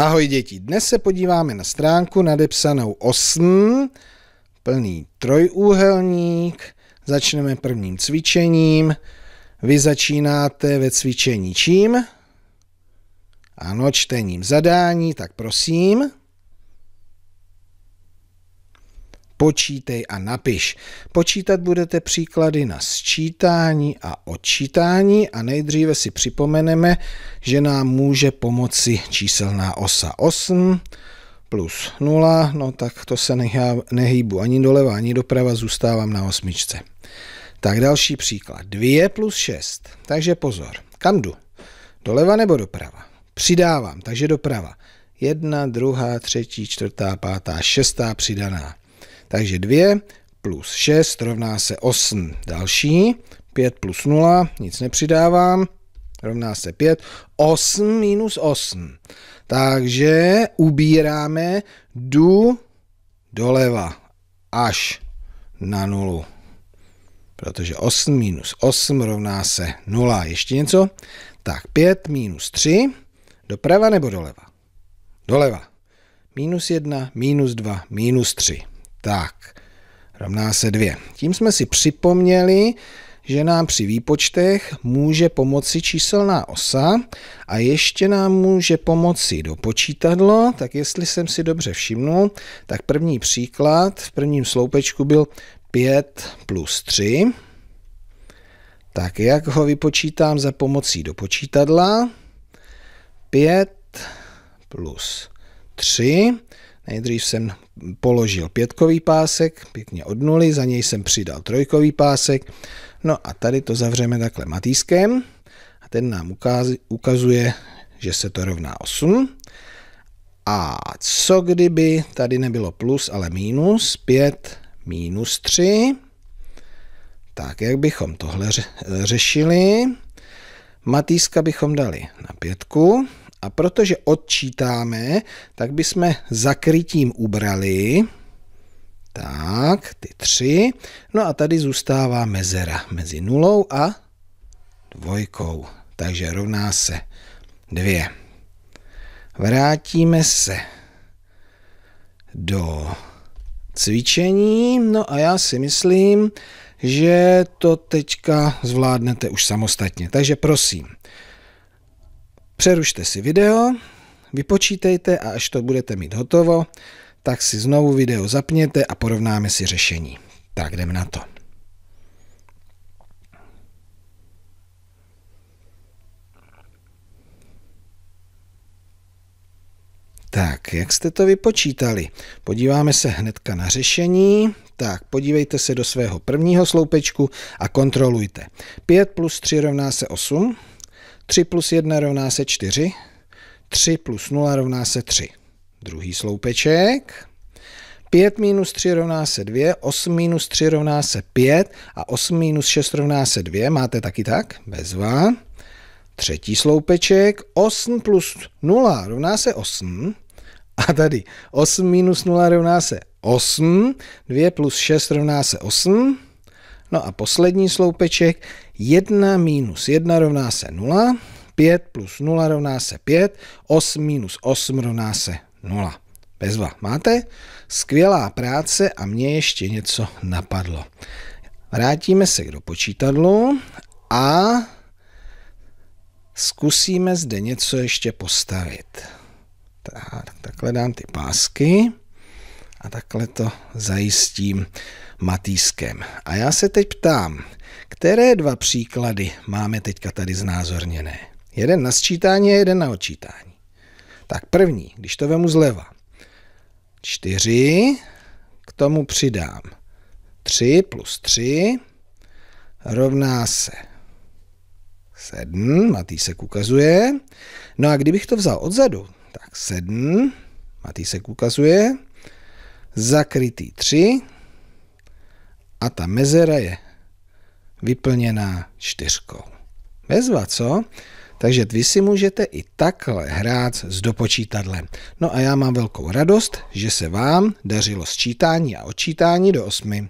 Ahoj děti, dnes se podíváme na stránku nadepsanou 8, plný trojúhelník, začneme prvním cvičením. Vy začínáte ve cvičení čím? Ano, čtením zadání, tak prosím. počítej a napiš. Počítat budete příklady na sčítání a odčítání a nejdříve si připomeneme, že nám může pomoci číselná osa 8 plus 0, no tak to se nehýbu ani doleva, ani doprava, zůstávám na osmičce. Tak další příklad. 2 plus 6. Takže pozor. Kam jdu? Doleva nebo doprava? Přidávám, takže doprava. Jedna, druhá, třetí, čtvrtá, pátá, šestá přidaná. Takže 2 plus 6 rovná se 8. Další 5 plus 0, nic nepřidávám, rovná se 5. 8 minus 8. Takže ubíráme du doleva až na nulu. Protože 8 minus 8 rovná se 0. Ještě něco? Tak 5 minus 3, doprava nebo doleva? Doleva. Minus 1, minus 2, minus 3 tak rovná se dvě. Tím jsme si připomněli, že nám při výpočtech může pomoci číselná osa a ještě nám může pomoci počítadlo, tak jestli jsem si dobře všimnul, tak první příklad v prvním sloupečku byl 5 plus 3. Tak jak ho vypočítám za pomocí počítadla? 5 plus 3 Nejdřív jsem položil pětkový pásek, pěkně od nuly, za něj jsem přidal trojkový pásek, no a tady to zavřeme takhle matýskem a ten nám ukazuje, že se to rovná 8. A co kdyby tady nebylo plus, ale minus, 5 minus 3, tak jak bychom tohle řešili? Matýska bychom dali na pětku a protože odčítáme, tak bychom zakrytím ubrali. Tak, ty tři. No a tady zůstává mezera mezi nulou a dvojkou. Takže rovná se dvě. Vrátíme se do cvičení. No a já si myslím, že to teďka zvládnete už samostatně. Takže prosím, Přerušte si video, vypočítejte a až to budete mít hotovo, tak si znovu video zapněte a porovnáme si řešení. Tak jdeme na to. Tak, jak jste to vypočítali? Podíváme se hnedka na řešení. Tak, podívejte se do svého prvního sloupečku a kontrolujte. 5 plus 3 rovná se 8. 3 plus 1 rovná se 4. 3 plus 0 rovná se 3. Druhý sloupeček. 5 minus 3 rovná se 2, 8 minus 3 rovná se 5 a 8 minus 6 rovná se 2. Máte taky tak? Bezva. Třetí sloupeček. 8 plus 0 rovná se 8. A tady 8 minus 0 rovná se 8. 2 plus 6 rovná se 8. No a poslední sloupeček 1 minus 1 rovná se 0, 5 plus 0 rovná se 5, 8 minus 8 rovná se 0. Bezva. Máte? Skvělá práce a mě ještě něco napadlo. Vrátíme se k dopočítadlu a zkusíme zde něco ještě postavit. Tak, takhle dám ty pásky a takhle to zajistím. Matýskem. A já se teď ptám, které dva příklady máme teďka tady znázorněné? Jeden na sčítání a jeden na odčítání. Tak první, když to vemu zleva. čtyři k tomu přidám tři plus tři rovná se sedm, Matýsek ukazuje. No a kdybych to vzal odzadu, tak sedm, Matýsek ukazuje, zakrytý tři a ta mezera je vyplněná čtyřkou. Bezva, co? Takže vy si můžete i takhle hrát s dopočítadlem. No a já mám velkou radost, že se vám dařilo sčítání a odčítání do osmi.